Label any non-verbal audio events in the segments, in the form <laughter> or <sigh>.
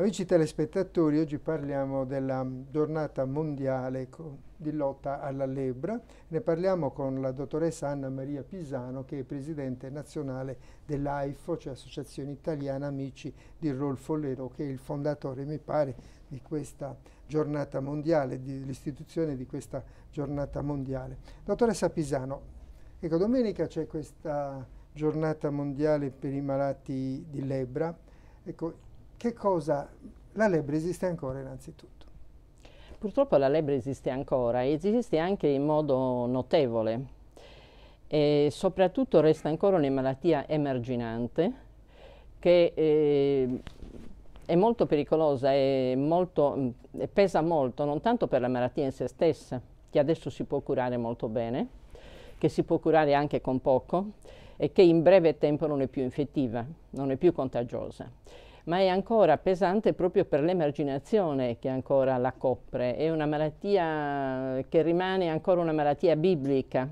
Amici telespettatori, oggi parliamo della giornata mondiale di lotta alla lebbra. Ne parliamo con la dottoressa Anna Maria Pisano, che è presidente nazionale dell'AIFO, cioè Associazione Italiana Amici di Rolfo Lero, che è il fondatore, mi pare, di questa giornata mondiale, dell'istituzione di questa giornata mondiale. Dottoressa Pisano, ecco, domenica c'è questa giornata mondiale per i malati di lebbra. Ecco, che cosa? La lebbra esiste ancora innanzitutto. Purtroppo la lebbra esiste ancora esiste anche in modo notevole e soprattutto resta ancora una malattia emarginante che eh, è molto pericolosa e molto, pesa molto, non tanto per la malattia in se stessa, che adesso si può curare molto bene, che si può curare anche con poco e che in breve tempo non è più infettiva, non è più contagiosa ma è ancora pesante proprio per l'emarginazione che ancora la copre, è una malattia che rimane ancora una malattia biblica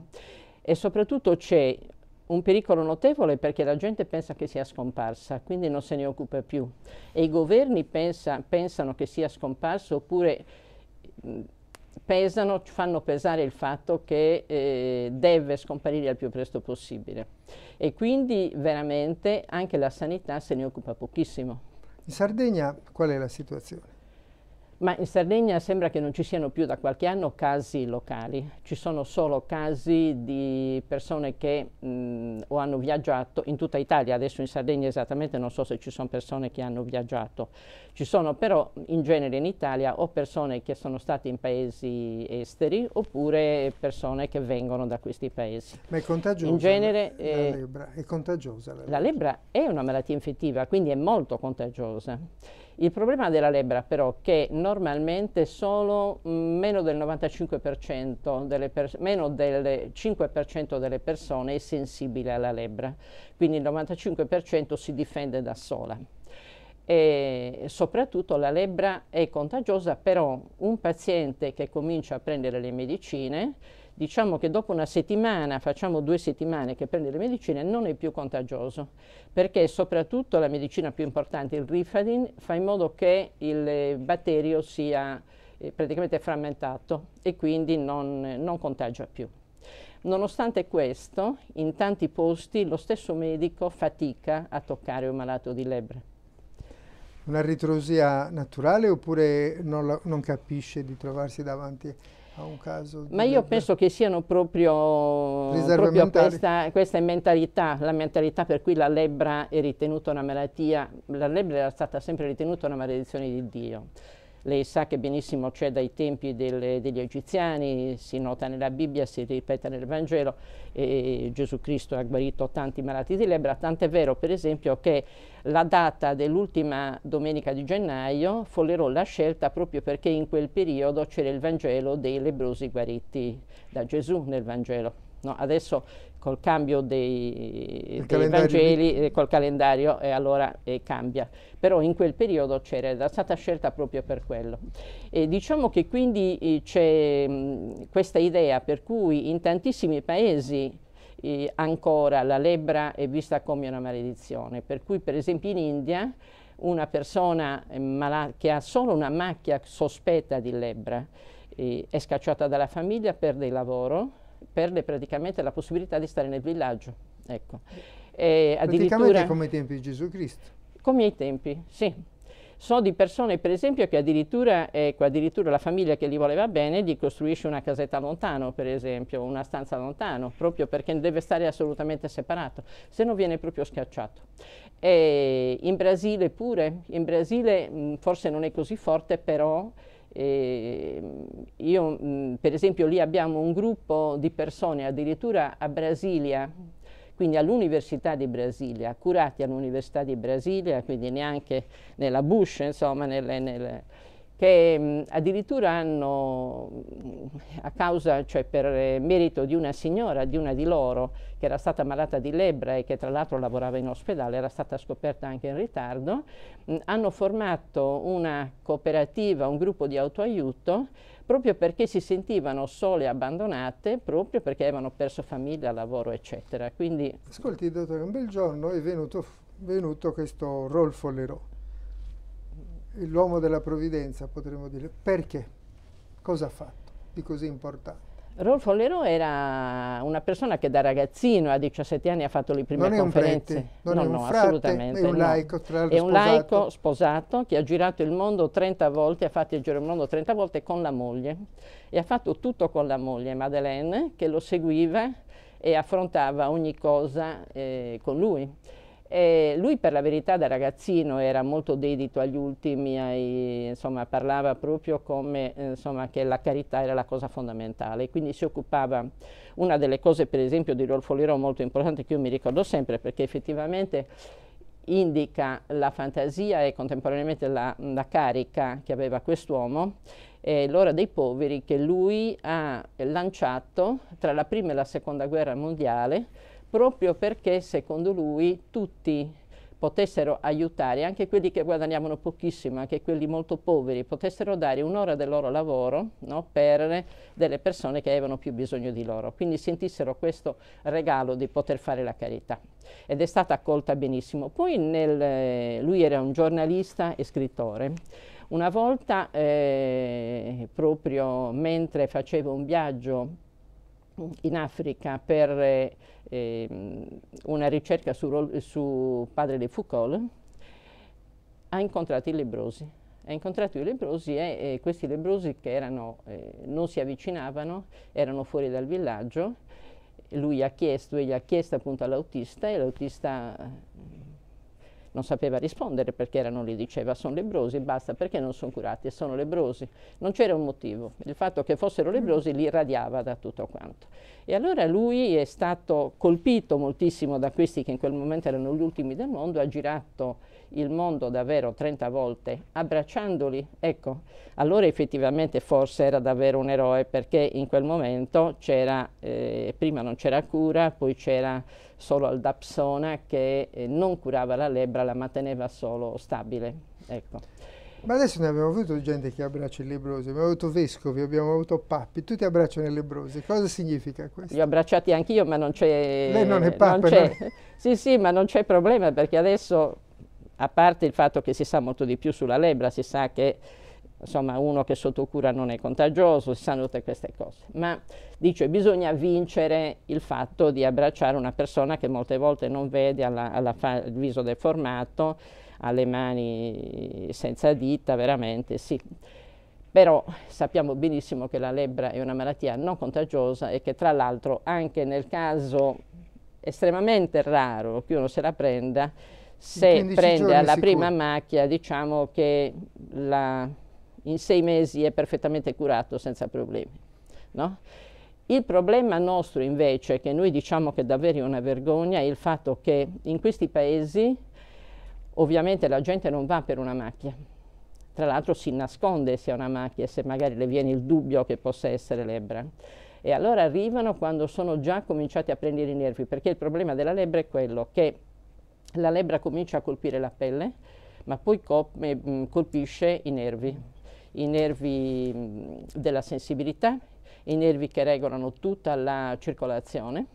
e soprattutto c'è un pericolo notevole perché la gente pensa che sia scomparsa, quindi non se ne occupa più e i governi pensa, pensano che sia scomparso oppure pesano, fanno pesare il fatto che eh, deve scomparire al più presto possibile e quindi veramente anche la sanità se ne occupa pochissimo. In Sardegna qual è la situazione? ma in Sardegna sembra che non ci siano più da qualche anno casi locali, ci sono solo casi di persone che mh, mm, o hanno viaggiato in tutta Italia, adesso in Sardegna esattamente non so se ci sono persone che hanno viaggiato, ci sono però in genere in Italia o persone che sono state in paesi esteri oppure persone che vengono da questi paesi. Ma è contagiosa in genere, la, eh, lebra? È contagiosa la lebbra? La lebra è una malattia infettiva, quindi è molto contagiosa. Il problema della lebbra però è che normalmente solo mm, meno del 95% delle meno del 5% delle persone è sensibile alla lebbra, quindi il 95% si difende da sola. E soprattutto la lebbra è contagiosa, però un paziente che comincia a prendere le medicine diciamo che dopo una settimana, facciamo due settimane che prende le medicine, non è più contagioso, perché soprattutto la medicina più importante, il Rifadin, fa in modo che il batterio sia eh, praticamente frammentato e quindi non, non contagia più. Nonostante questo, in tanti posti lo stesso medico fatica a toccare un malato di lebbra. Una ritrosia naturale oppure non, la, non capisce di trovarsi davanti a un caso? Ma io penso che siano proprio, proprio questa, questa, mentalità, la mentalità per cui la lebbra è ritenuta una malattia, la lebbra era stata sempre ritenuta una maledizione di Dio. Lei sa che benissimo c'è dai tempi del, degli egiziani, si nota nella Bibbia, si ripete nel Vangelo, eh, Gesù Cristo ha guarito tanti malati di lebbra, tant'è vero per esempio che la data dell'ultima domenica di gennaio Follerò l'ha scelta proprio perché in quel periodo c'era il Vangelo dei lebrosi guariti da Gesù nel Vangelo. No, adesso col cambio dei, dei Vangeli, di... Eh, col calendario, e allora e eh, cambia. Però in quel periodo c'era, era stata scelta proprio per quello. E diciamo che quindi eh, c'è mm, questa idea per cui in tantissimi paesi eh, ancora la lebbra è vista come una maledizione, per cui per esempio in India una persona malata, che ha solo una macchia sospetta di lebbra eh, è scacciata dalla famiglia, perde il lavoro, perde praticamente la possibilità di stare nel villaggio. Ecco. praticamente come ai tempi di Gesù Cristo. Come ai tempi, sì. So di persone, per esempio, che addirittura, ecco, addirittura la famiglia che gli voleva bene gli costruisce una casetta lontano, per esempio, una stanza lontano, proprio perché deve stare assolutamente separato, se no viene proprio schiacciato. E in Brasile pure, in Brasile mh, forse non è così forte, però e mm, io, mm, per esempio, lì abbiamo un gruppo di persone, addirittura a Brasilia, quindi all'Università di Brasilia, curati all'Università di Brasilia, quindi neanche nella Bush, insomma, nelle, nelle che mh, mm, addirittura hanno, mm, a causa, cioè per merito di una signora, di una di loro, che era stata malata di lebbra e che tra l'altro lavorava in ospedale, era stata scoperta anche in ritardo, mh, mm, hanno formato una cooperativa, un gruppo di autoaiuto, proprio perché si sentivano sole e abbandonate, proprio perché avevano perso famiglia, lavoro, eccetera. Quindi... Ascolti, dottore, un bel giorno è venuto, venuto questo Rolfo Lerò l'uomo della provvidenza, potremmo dire, perché? Cosa ha fatto di così importante? Rolfo Lero era una persona che da ragazzino a 17 anni ha fatto le prime non conferenze. Prete, non no, è un no, frate, assolutamente. È un laico, tra l'altro. È un sposato. laico sposato che ha girato il mondo 30 volte, ha fatto il giro del mondo 30 volte con la moglie. E ha fatto tutto con la moglie, Madeleine, che lo seguiva e affrontava ogni cosa eh, con lui. E lui per la verità da ragazzino era molto dedito agli ultimi, ai, insomma, parlava proprio come insomma, che la carità era la cosa fondamentale, quindi si occupava, una delle cose per esempio di Rolfo Liro molto importante che io mi ricordo sempre perché effettivamente indica la fantasia e contemporaneamente la, la carica che aveva quest'uomo eh, l'ora dei poveri che lui ha lanciato tra la prima e la seconda guerra mondiale proprio perché secondo lui tutti potessero aiutare anche quelli che guadagnavano pochissimo, anche quelli molto poveri, potessero dare un'ora del loro lavoro no, per delle persone che avevano più bisogno di loro, quindi sentissero questo regalo di poter fare la carità ed è stata accolta benissimo. Poi nel, eh, lui era un giornalista e scrittore. Una volta, eh, proprio mentre facevo un viaggio in Africa per eh, una ricerca su, su padre di Foucault, ha incontrato i lebrosi. Ha incontrato i lebrosi e, e questi lebrosi che erano, eh, non si avvicinavano, erano fuori dal villaggio. Lui ha chiesto, e gli ha chiesto appunto all'autista e l'autista non sapeva rispondere perché erano lì, diceva sono lebrosi, basta, perché non sono curati, sono lebrosi. Non c'era un motivo, il fatto che fossero lebrosi li irradiava da tutto quanto. E allora lui è stato colpito moltissimo da questi che in quel momento erano gli ultimi del mondo, ha girato il mondo davvero 30 volte, abbracciandoli, ecco, allora effettivamente forse era davvero un eroe perché in quel momento c'era, eh, prima non c'era cura, poi c'era solo al Dapsona che eh, non curava la lebbra, la manteneva solo stabile. Ecco. Ma adesso ne abbiamo avuto gente che abbraccia il lebroso, abbiamo avuto vescovi, abbiamo avuto pappi, tutti abbracciano il lebroso. Cosa significa questo? Li ho abbracciati anch'io, ma non c'è... Lei non è papa, non è... <laughs> Sì, sì, ma non c'è problema perché adesso, a parte il fatto che si sa molto di più sulla lebra, si sa che insomma uno che sotto cura non è contagioso, si sanno tutte queste cose, ma dice bisogna vincere il fatto di abbracciare una persona che molte volte non vede, ha il viso deformato, ha le mani senza dita, veramente sì. Però sappiamo benissimo che la lebbra è una malattia non contagiosa e che tra l'altro anche nel caso estremamente raro che uno se la prenda, se prende alla prima macchia diciamo che la in sei mesi è perfettamente curato senza problemi. No? Il problema nostro invece, che noi diciamo che è davvero una vergogna, è il fatto che in questi paesi ovviamente la gente non va per una macchia, tra l'altro si nasconde se è una macchia, se magari le viene il dubbio che possa essere lebbra. E allora arrivano quando sono già cominciati a prendere i nervi, perché il problema della lebbra è quello che la lebbra comincia a colpire la pelle, ma poi mm, colpisce i nervi i nervi mm, della sensibilità, i nervi che regolano tutta la circolazione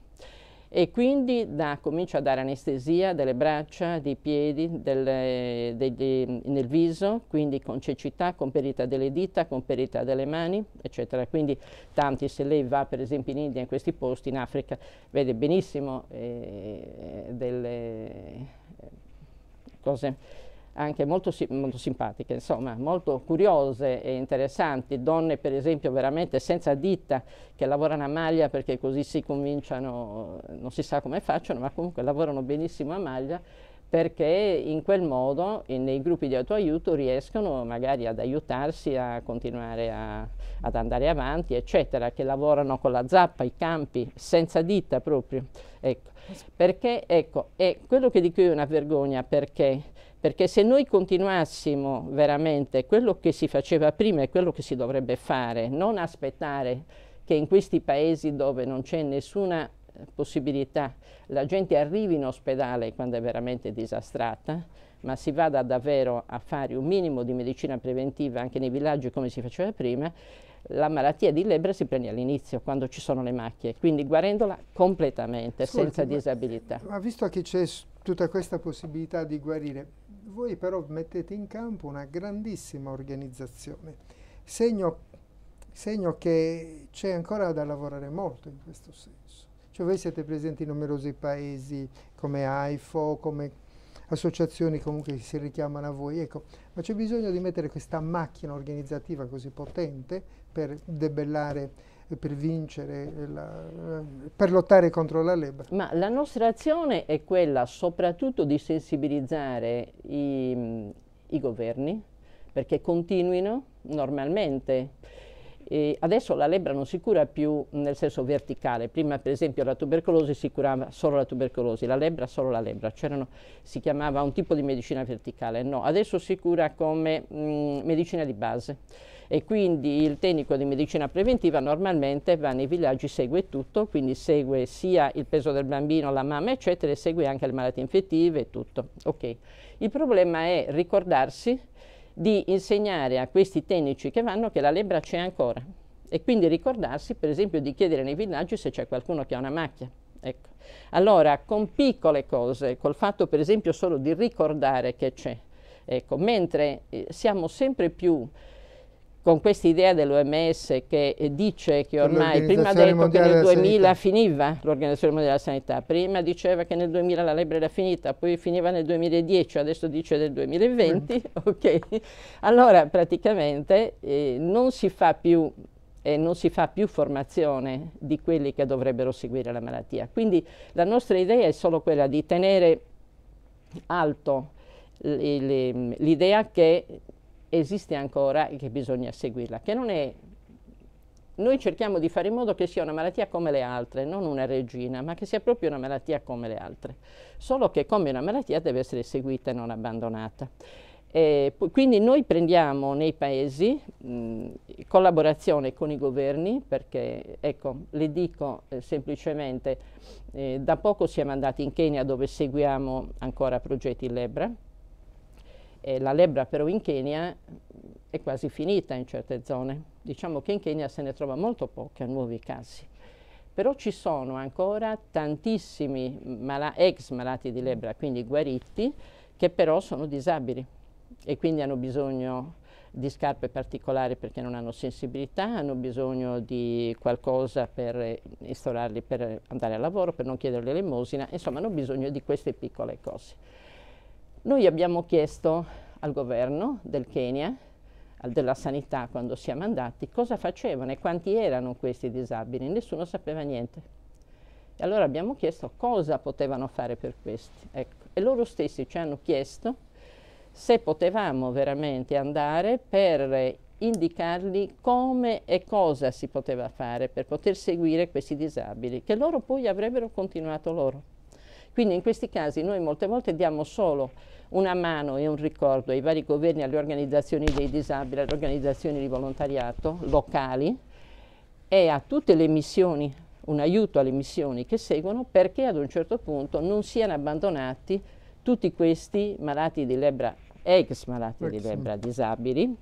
e quindi da, comincia a dare anestesia delle braccia, dei piedi, delle, degli, mm, nel viso, quindi con cecità, con perita delle dita, con perita delle mani, eccetera. Quindi tanti, se lei va per esempio in India, in questi posti, in Africa, vede benissimo eh, delle eh, cose anche molto, molto, simpatiche, insomma, molto curiose e interessanti, donne per esempio veramente senza ditta che lavorano a maglia perché così si cominciano, non si sa come facciano, ma comunque lavorano benissimo a maglia perché in quel modo in, nei gruppi di autoaiuto riescono magari ad aiutarsi a continuare a, ad andare avanti, eccetera, che lavorano con la zappa, i campi, senza ditta proprio. Ecco. Perché, ecco, è quello che dico io è una vergogna perché perché se noi continuassimo veramente quello che si faceva prima e quello che si dovrebbe fare, non aspettare che in questi paesi dove non c'è nessuna eh, possibilità la gente arrivi in ospedale quando è veramente disastrata, ma si vada davvero a fare un minimo di medicina preventiva anche nei villaggi come si faceva prima, la malattia di lebbra si prende all'inizio, quando ci sono le macchie, quindi guarendola completamente, Scusi, senza ma, disabilità. Ma visto che c'è tutta questa possibilità di guarire, voi però mettete in campo una grandissima organizzazione, segno, segno che c'è ancora da lavorare molto in questo senso. Cioè voi siete presenti in numerosi paesi come AIFO, come associazioni comunque si richiamano a voi, ecco, ma c'è bisogno di mettere questa macchina organizzativa così potente per debellare eh, per vincere, eh, la, eh, per lottare contro la lebbra. Ma la nostra azione è quella soprattutto di sensibilizzare i, i governi perché continuino normalmente. E adesso la lebbra non si cura più nel senso verticale, prima per esempio la tubercolosi si curava solo la tubercolosi, la lebbra solo la lebra, C'erano, si chiamava un tipo di medicina verticale, no, adesso si cura come mh, mm, medicina di base e quindi il tecnico di medicina preventiva normalmente va nei villaggi, segue tutto, quindi segue sia il peso del bambino, la mamma eccetera e segue anche le malattie infettive e tutto. Okay. Il problema è ricordarsi di insegnare a questi tecnici che vanno che la lebbra c'è ancora e quindi ricordarsi per esempio di chiedere nei villaggi se c'è qualcuno che ha una macchia. Ecco. Allora, con piccole cose, col fatto per esempio solo di ricordare che c'è, ecco, mentre eh, siamo sempre più con questa idea dell'OMS che eh, dice che ormai prima ha detto che nel 2000 finiva l'Organizzazione Mondiale della Sanità, prima diceva che nel 2000 la lebbra era finita, poi finiva nel 2010, adesso dice nel 2020, mm. <laughs> ok? Allora praticamente eh, non si fa più e non si fa più formazione di quelli che dovrebbero seguire la malattia. Quindi la nostra idea è solo quella di tenere alto l'idea che esiste ancora e che bisogna seguirla, che non è noi cerchiamo di fare in modo che sia una malattia come le altre, non una regina, ma che sia proprio una malattia come le altre. Solo che come una malattia deve essere seguita e non abbandonata. E, quindi noi prendiamo nei paesi mh, collaborazione con i governi, perché ecco, le dico eh, semplicemente, eh, da poco siamo andati in Kenya dove seguiamo ancora progetti Lebra, eh, la lebbra però in Kenya è quasi finita in certe zone. Diciamo che in Kenya se ne trova molto pochi nuovi casi. Però ci sono ancora tantissimi mala ex malati di lebbra, quindi guariti, che però sono disabili e quindi hanno bisogno di scarpe particolari perché non hanno sensibilità, hanno bisogno di qualcosa per instaurarli per andare al lavoro, per non chiedere l'elemosina, insomma hanno bisogno di queste piccole cose. Noi abbiamo chiesto al governo del Kenya, della sanità quando siamo andati, cosa facevano e quanti erano questi disabili, nessuno sapeva niente. E allora abbiamo chiesto cosa potevano fare per questi. Ecco. E loro stessi ci hanno chiesto se potevamo veramente andare per indicargli come e cosa si poteva fare per poter seguire questi disabili, che loro poi avrebbero continuato loro. Quindi in questi casi noi molte volte diamo solo una mano e un ricordo ai vari governi, alle organizzazioni dei disabili, alle organizzazioni di volontariato locali e a tutte le missioni, un aiuto alle missioni che seguono perché ad un certo punto non siano abbandonati tutti questi malati di lebbra, ex malati Excellent. di lebbra disabili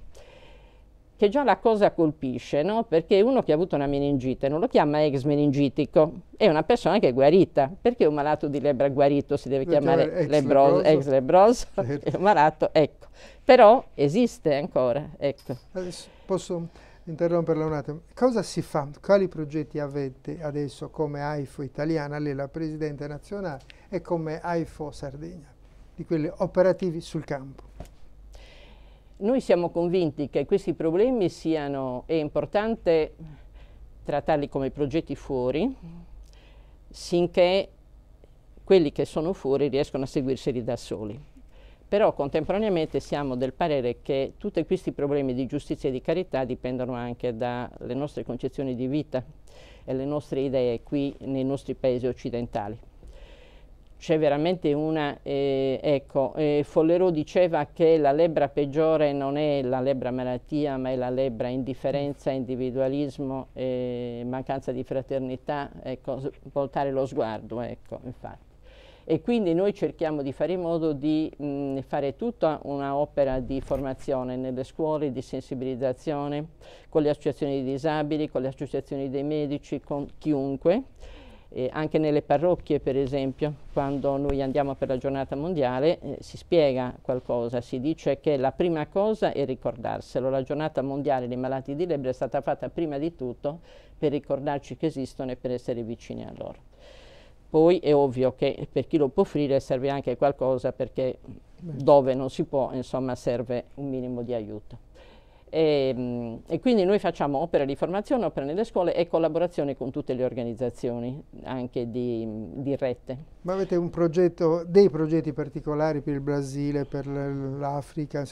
che già la cosa colpisce, no? perché uno che ha avuto una meningite non lo chiama ex meningitico, è una persona che è guarita, perché un malato di lebra guarito si deve chiamare ex lebroso, lebroso. Ex lebroso certo. <laughs> un malato, ecco, però esiste ancora. Ecco. Adesso posso interromperla un attimo, cosa si fa, quali progetti avete adesso come AIFO italiana, lei la Presidente nazionale, e come AIFO Sardegna, di quelli operativi sul campo? Noi siamo convinti che questi problemi siano, è importante trattarli come progetti fuori, sinché quelli che sono fuori riescono a seguirseli da soli. Però contemporaneamente siamo del parere che tutti questi problemi di giustizia e di carità dipendono anche dalle nostre concezioni di vita e le nostre idee qui nei nostri paesi occidentali c'è veramente una, eh, ecco, eh, Follero diceva che la lebbra peggiore non è la lebbra malattia, ma è la lebbra indifferenza, individualismo, eh, mancanza di fraternità, ecco, voltare lo sguardo, ecco, infatti. E quindi noi cerchiamo di fare in modo di mh, mm, fare tutta un'opera di formazione nelle scuole, di sensibilizzazione, con le associazioni di disabili, con le associazioni dei medici, con chiunque, eh, anche nelle parrocchie per esempio, quando noi andiamo per la giornata mondiale eh, si spiega qualcosa, si dice che la prima cosa è ricordarselo, la giornata mondiale dei malati di lebbra è stata fatta prima di tutto per ricordarci che esistono e per essere vicini a loro. Poi è ovvio che per chi lo può offrire serve anche qualcosa perché dove non si può, insomma, serve un minimo di aiuto. E, ehm, e, quindi noi facciamo opera di formazione, opera nelle scuole e collaborazione con tutte le organizzazioni, anche di, di rete. Ma avete progetto, dei progetti particolari per il Brasile, per l'Africa?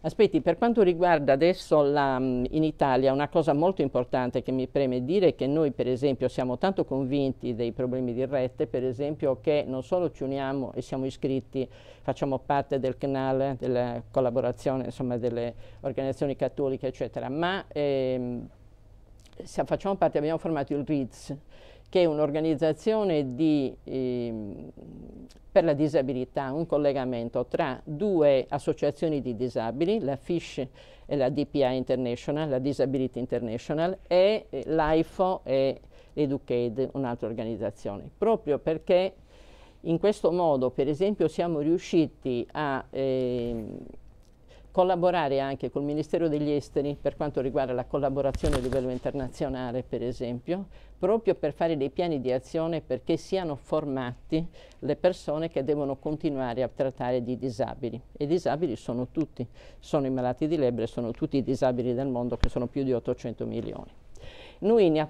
Aspetti, per quanto riguarda adesso la, mm, in Italia, una cosa molto importante che mi preme dire è che noi per esempio siamo tanto convinti dei problemi di rete, per esempio che non solo ci uniamo e siamo iscritti, facciamo parte del CNAL, della collaborazione insomma, delle organizzazioni cattoliche eccetera, ma ehm, facciamo parte, abbiamo formato il RIDS, che è un'organizzazione di, eh, per la disabilità, un collegamento tra due associazioni di disabili, la FISH e la DPI International, la Disability International, e eh, l'AIFO e l'Educade, un'altra organizzazione, proprio perché in questo modo, per esempio, siamo riusciti a... Eh, collaborare anche col Ministero degli Esteri per quanto riguarda la collaborazione a livello internazionale, per esempio, proprio per fare dei piani di azione perché siano formati le persone che devono continuare a trattare di disabili. E disabili sono tutti, sono i malati di lebre, sono tutti i disabili del mondo che sono più di 800 milioni. Noi ne,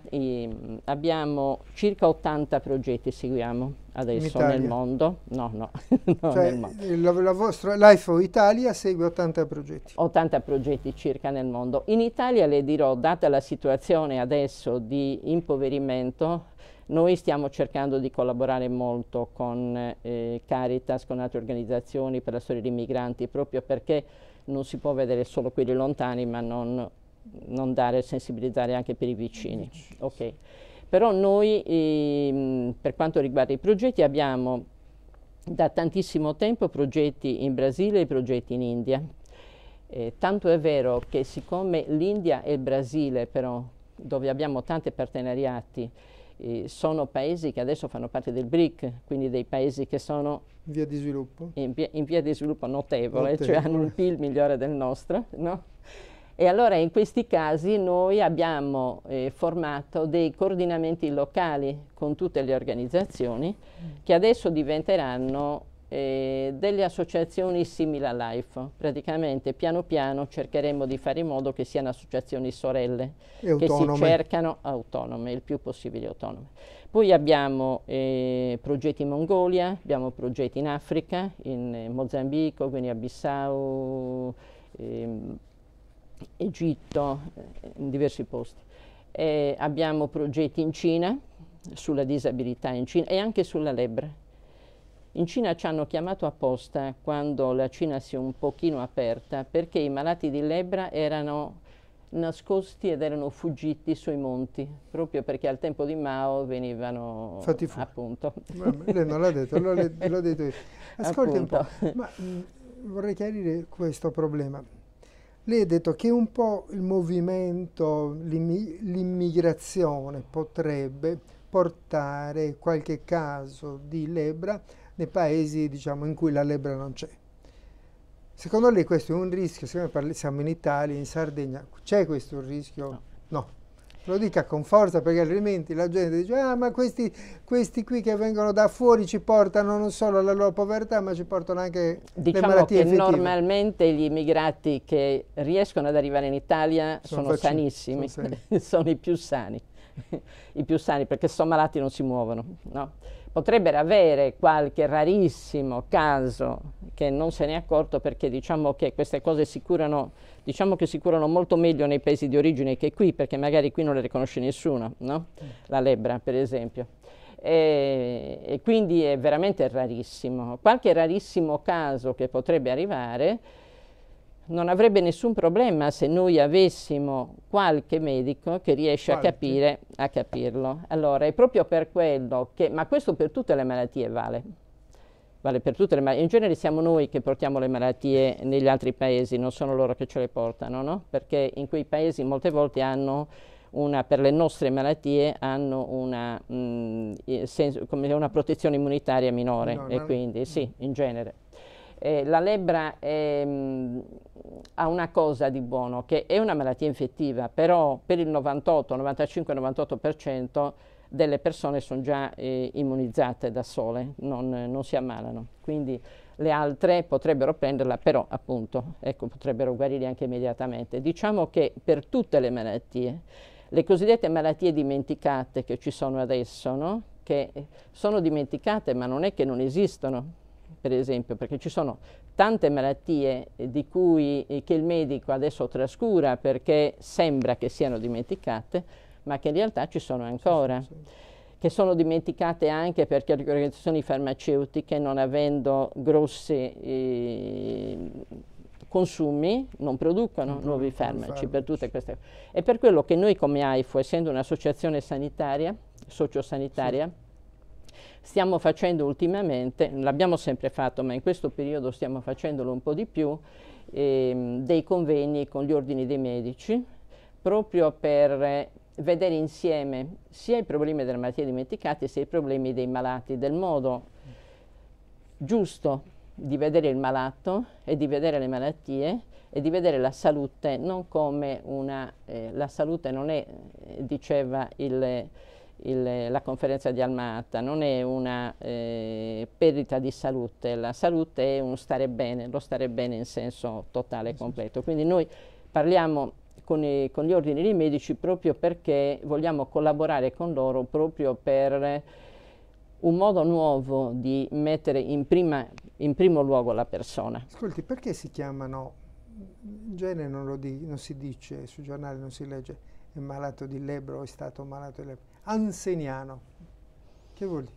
abbiamo circa 80 progetti, seguiamo adesso nel mondo. No, no, <laughs> no cioè, la, la, vostra Life Italia segue 80 progetti. 80 progetti circa nel mondo. In Italia, le dirò, data la situazione adesso di impoverimento, noi stiamo cercando di collaborare molto con eh, Caritas, con altre organizzazioni per la storia dei migranti, proprio perché non si può vedere solo quelli lontani, ma non non dare sensibilizzare anche per i vicini. Okay. Però noi ehm, per quanto riguarda i progetti abbiamo da tantissimo tempo progetti in Brasile e progetti in India. Eh, tanto è vero che siccome l'India e il Brasile però, dove abbiamo tanti partenariati, eh, sono paesi che adesso fanno parte del BRIC, quindi dei paesi che sono in via in, via, in via di sviluppo notevole, cioè notevole. cioè hanno un PIL migliore del nostro, no? E allora in questi casi noi abbiamo eh, formato dei coordinamenti locali con tutte le organizzazioni che adesso diventeranno eh, delle associazioni simili a Life. Praticamente piano piano cercheremo di fare in modo che siano associazioni sorelle che si cercano autonome, il più possibile autonome. Poi abbiamo eh, progetti in Mongolia, abbiamo progetti in Africa, in eh, Mozambico, Guinea Bissau. Ehm, Egitto, eh, in diversi posti. Eh, abbiamo progetti in Cina, sulla disabilità in Cina e anche sulla lebbra. In Cina ci hanno chiamato apposta quando la Cina si è un pochino aperta perché i malati di lebbra erano nascosti ed erano fuggiti sui monti, proprio perché al tempo di Mao venivano Fatti fuori. appunto. Ma, lei non l'ha detto, l'ho detto io. <laughs> Ascolti appunto. un po', ma mh, mm, vorrei chiarire questo problema. Lei ha detto che un po' il movimento, l'immigrazione potrebbe portare qualche caso di lebbra nei paesi diciamo, in cui la lebbra non c'è. Secondo lei questo è un rischio? Siccome siamo in Italia, in Sardegna, c'è questo rischio? No. no. Lo dica con forza perché altrimenti la gente dice ah ma questi, questi qui che vengono da fuori ci portano non solo alla loro povertà ma ci portano anche diciamo le malattie che effettive. normalmente gli immigrati che riescono ad arrivare in Italia sono, sono sanissimi, sono, <laughs> sono i più sani, <laughs> i più sani perché sono malati non si muovono. No? potrebbero avere qualche rarissimo caso che non se ne è accorto perché diciamo che queste cose si curano, diciamo che si curano molto meglio nei paesi di origine che qui, perché magari qui non le riconosce nessuno, no? la lebbra per esempio. E, e quindi è veramente rarissimo. Qualche rarissimo caso che potrebbe arrivare non avrebbe nessun problema se noi avessimo qualche medico che riesce a, capire, a, capirlo. Allora, è proprio per quello che, ma questo per tutte le malattie vale, vale per tutte le malattie. In genere siamo noi che portiamo le malattie negli altri paesi, non sono loro che ce le portano, no? Perché in quei paesi molte volte hanno una, per le nostre malattie hanno una, mh, senso, una protezione immunitaria minore, no, e quindi sì, in genere. Eh, la lebbra ehm, ha una cosa di buono, che è una malattia infettiva, però per il 98, 95-98% delle persone sono già eh, immunizzate da sole, non, non, si ammalano. Quindi le altre potrebbero prenderla, però appunto, ecco, potrebbero guarire anche immediatamente. Diciamo che per tutte le malattie, le cosiddette malattie dimenticate che ci sono adesso, no? che sono dimenticate ma non è che non esistono, per esempio, perché ci sono tante malattie eh, di cui, eh, che il medico adesso trascura perché sembra che siano dimenticate, ma che in realtà ci sono ancora. Sì, sì, sì che sono dimenticate anche perché le organizzazioni farmaceutiche non avendo grossi eh, consumi non producono non nuovi farmaci, farmaci, per tutte queste cose. È per quello che noi come AIFO, essendo un'associazione sanitaria, sociosanitaria, sì Stiamo facendo ultimamente, l'abbiamo sempre fatto, ma in questo periodo stiamo facendolo un po' di più, ehm, dei convegni con gli ordini dei medici, proprio per vedere insieme sia i problemi delle malattie dimenticate sia i problemi dei malati, del modo giusto di vedere il malato e di vedere le malattie e di vedere la salute non come una... Eh, la salute non è, eh, diceva il il, la conferenza di Almata, non è una eh, perdita di salute, la salute è un stare bene, lo stare bene in senso totale e completo. Quindi noi parliamo con, i, con, gli ordini dei medici proprio perché vogliamo collaborare con loro proprio per un modo nuovo di mettere in, prima, in primo luogo la persona. Ascolti, perché si chiamano, in genere non, di, non si dice, sui giornali non si legge, è malato di lebbro o è stato malato di lebbro anseniano. Che vuol dire?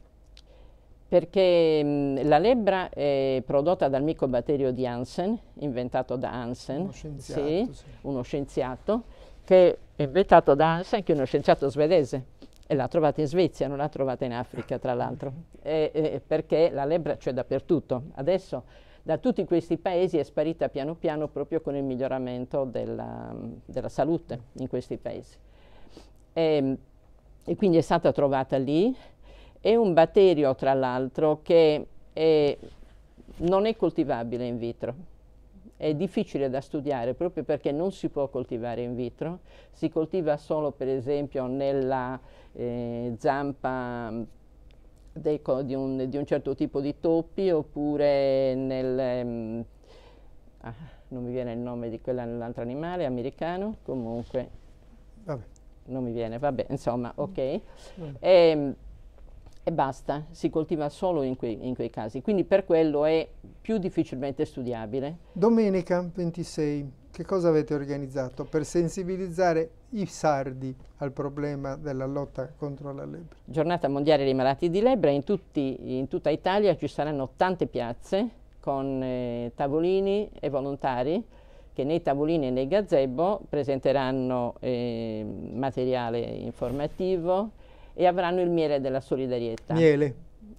Perché mh, mm, la lebbra è prodotta dal micobatterio di Hansen, inventato da Hansen, uno scienziato, sì, sì. Uno scienziato che è inventato da Hansen, che è uno scienziato svedese, e l'ha trovata in Svezia, non l'ha trovata in Africa tra l'altro, perché la lebbra c'è dappertutto. Adesso da tutti questi paesi è sparita piano piano proprio con il miglioramento della, della salute in questi paesi. E, ehm, e quindi è stata trovata lì. È un batterio, tra l'altro, che è, non è coltivabile in vitro. È difficile da studiare proprio perché non si può coltivare in vitro, si coltiva solo per esempio nella eh, zampa di un, di, un, certo tipo di toppi oppure nel... Um, ah, non mi viene il nome di quell'altro animale americano, comunque Vabbè non mi viene, vabbè, insomma, mm. ok. Mm. E, ehm, e, basta, si coltiva solo in, quei, in quei casi, quindi per quello è più difficilmente studiabile. Domenica 26, che cosa avete organizzato per sensibilizzare i sardi al problema della lotta contro la lebbra? Giornata mondiale dei malati di lebbra, in, tutti, in tutta Italia ci saranno tante piazze con eh, tavolini e volontari che nei tavolini e nei gazebo presenteranno eh, materiale informativo e avranno il miele della solidarietà. Miele?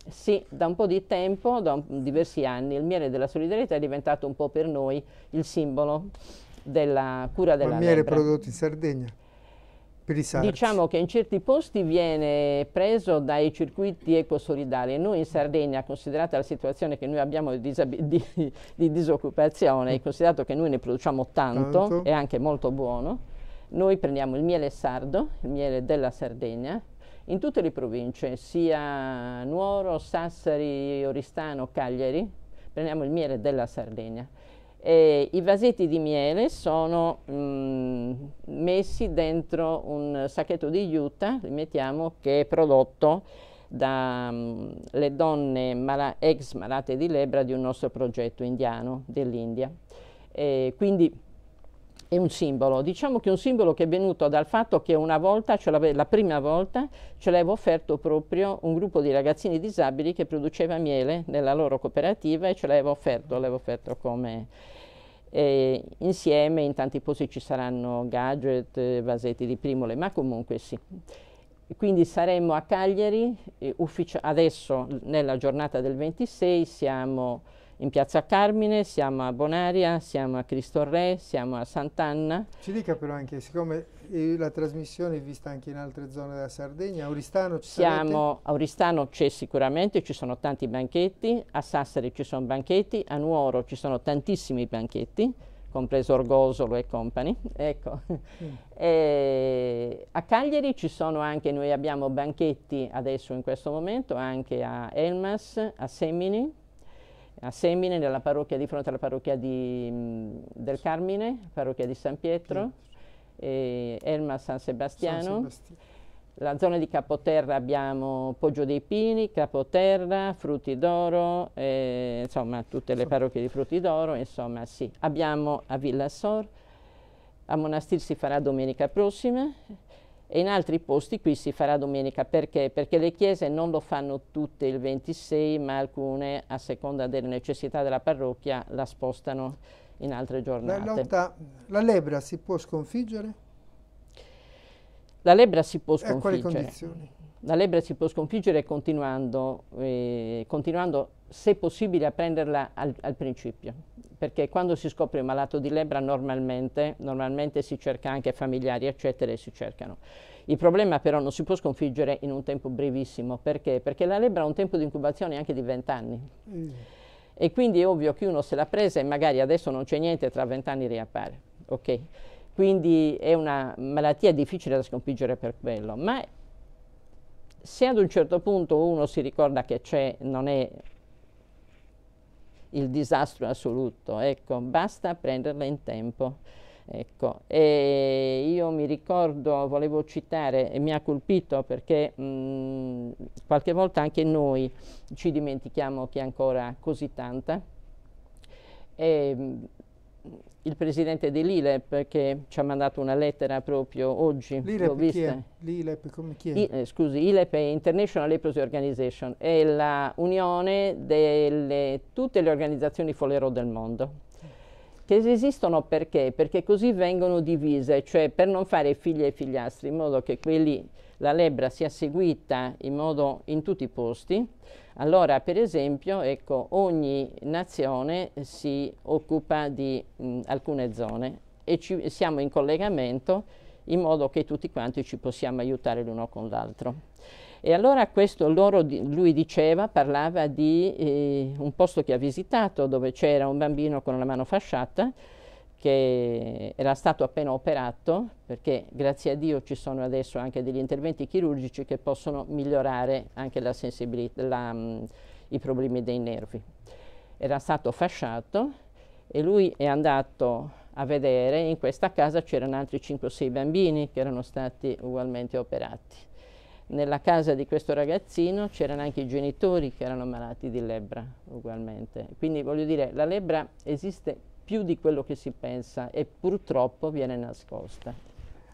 Sì, da un po' di tempo, da un, diversi anni, il miele della solidarietà è diventato un po' per noi il simbolo della cura della Ma il miele prodotto in Sardegna? Diciamo che in certi posti viene preso dai circuiti equosolidari. Noi in Sardegna, considerata la situazione che noi abbiamo di, di, di disoccupazione, mm. considerato che noi ne produciamo tanto, tanto, e anche molto buono, noi prendiamo il miele sardo, il miele della Sardegna, in tutte le province, sia Nuoro, Sassari, Oristano, Cagliari, prendiamo il miele della Sardegna e I vasetti di miele sono mh, mm, messi dentro un sacchetto di juta, li mettiamo, che è prodotto dalle mm, donne mala ex malate di lebra di un nostro progetto indiano dell'India. quindi è un simbolo, diciamo che è un simbolo che è venuto dal fatto che una volta, cioè la prima volta, ce l'avevo offerto proprio un gruppo di ragazzini disabili che produceva miele nella loro cooperativa e ce l'avevo offerto, l'avevo offerto come eh, insieme, in tanti posti ci saranno gadget, eh, vasetti di primole, ma comunque sì. Quindi saremmo a Cagliari, eh, adesso nella giornata del 26 siamo in piazza Carmine, siamo a Bonaria, siamo a Cristo Re, siamo a Sant'Anna. Ci dica però anche, siccome la trasmissione è vista anche in altre zone della Sardegna, Auristano ci siamo, A Auristano c'è sicuramente, ci sono tanti banchetti, a Sassari ci sono banchetti, a Nuoro ci sono tantissimi banchetti, compreso Orgosolo e compagni. Ecco. Mm. E a Cagliari ci sono anche, noi abbiamo banchetti adesso in questo momento, anche a Elmas, a Semini, a Semine, nella parrocchia di fronte alla parrocchia di, mm, del Carmine, parrocchia di San Pietro, sì. Elma San Sebastiano. San Sebastiano. La zona di Capoterra abbiamo Poggio dei Pini, Capoterra, Frutti d'Oro, eh, insomma tutte le parrocchie di Frutti d'Oro, insomma sì. Abbiamo a Villa Sor, a Monastir si farà domenica prossima, e in altri posti qui si farà domenica. Perché? Perché le chiese non lo fanno tutte il 26, ma alcune, a seconda delle necessità della parrocchia, la spostano in altre giornate. La, lotta, la lebbra si può sconfiggere? La lebra si può eh, sconfiggere. E a quali condizioni? La lebra si può sconfiggere continuando, eh, continuando se possibile, a prenderla al, al, principio, perché quando si scopre un malato di lebbra normalmente, normalmente si cerca anche familiari, eccetera, e si cercano. Il problema però non si può sconfiggere in un tempo brevissimo, perché? Perché la lebbra ha un tempo di incubazione anche di 20 anni. Mm. E quindi è ovvio che uno se l'ha presa e magari adesso non c'è niente, tra 20 anni riappare. Ok? Quindi è una malattia difficile da sconfiggere per quello, ma se ad un certo punto uno si ricorda che c'è, non è il disastro assoluto, ecco, basta prenderla in tempo. Ecco, e io mi ricordo, volevo citare, e mi ha colpito perché mh, qualche volta anche noi ci dimentichiamo che è ancora così tanta. E, il presidente dell'ILEP che ci ha mandato una lettera proprio oggi. L'ILEP chi è? L'ILEP come chi è? I, eh, scusi, ILEP è International Leprosy Organization, è la unione di tutte le organizzazioni folerò del mondo che esistono perché? Perché così vengono divise, cioè per non fare figli e figliastri, in modo che quelli la lebbra sia seguita in, modo, in tutti i posti, allora per esempio ecco, ogni nazione si occupa di mh, alcune zone e ci, siamo in collegamento in modo che tutti quanti ci possiamo aiutare l'uno con l'altro. E allora questo loro, lui diceva, parlava di eh, un posto che ha visitato dove c'era un bambino con la mano fasciata che era stato appena operato, perché grazie a Dio ci sono adesso anche degli interventi chirurgici che possono migliorare anche la la, mh, mm, i problemi dei nervi. Era stato fasciato e lui è andato a vedere, in questa casa c'erano altri 5-6 bambini che erano stati ugualmente operati. Nella casa di questo ragazzino c'erano anche i genitori che erano malati di lebbra ugualmente. Quindi voglio dire, la lebbra esiste più di quello che si pensa e purtroppo viene nascosta.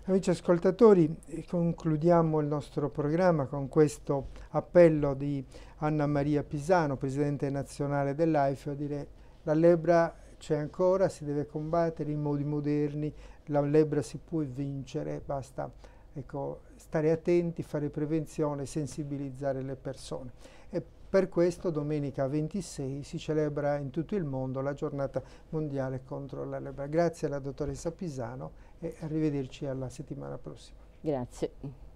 Amici ascoltatori, concludiamo il nostro programma con questo appello di Anna Maria Pisano, Presidente nazionale dell'AIFE, a dire la lebbra c'è ancora, si deve combattere in modi moderni, la lebbra si può vincere, basta ecco, stare attenti, fare prevenzione, sensibilizzare le persone. E per questo domenica 26 si celebra in tutto il mondo la giornata mondiale contro la lebbra. Grazie alla dottoressa Pisano e arrivederci alla settimana prossima. Grazie.